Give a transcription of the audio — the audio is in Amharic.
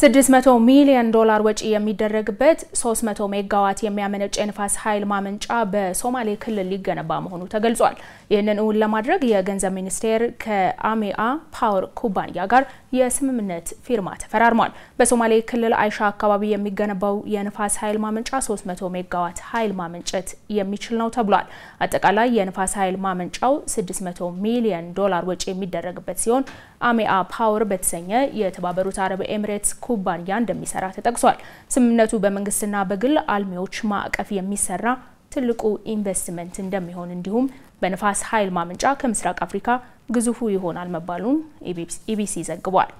600 ሚሊዮን ዶላር ወጪ የሚደረግበት 300 ሜጋዋት የሚያመነጭ የንፋስ ኃይል ማመንጫ በሶማሌ ክልል ሊገነባ መሆኑ ተገልጿል። ይህንን እውን ለማድረግ የገንዘብ ሚኒስቴር ከአሜአ ፓወር ኩባንያ ጋር የስምምነት ፊርማ ተፈራርሟል። በሶማሌ ክልል አይሻ አካባቢ የሚገነባው የንፋስ ኃይል ማመንጫ 300 ሜጋዋት ኃይል ማመንጨት የሚችል ነው ተብሏል። አጠቃላይ የንፋስ ኃይል ማመንጫው 600 ሚሊዮን ዶላር ወጪ የሚደረግበት ሲሆን አሜአ ፓወር በተሰኘ የተባበሩት አረብ ኤምሬትስ ኩባንያ እንደሚሰራ ተጠቅሷል። ስምምነቱ በመንግስትና በግል አልሚዎች ማዕቀፍ የሚሰራ ትልቁ ኢንቨስትመንት እንደሚሆን እንዲሁም በንፋስ ኃይል ማመንጫ ከምስራቅ አፍሪካ ግዙፉ ይሆናል መባሉን ኢቢሲ ዘግቧል።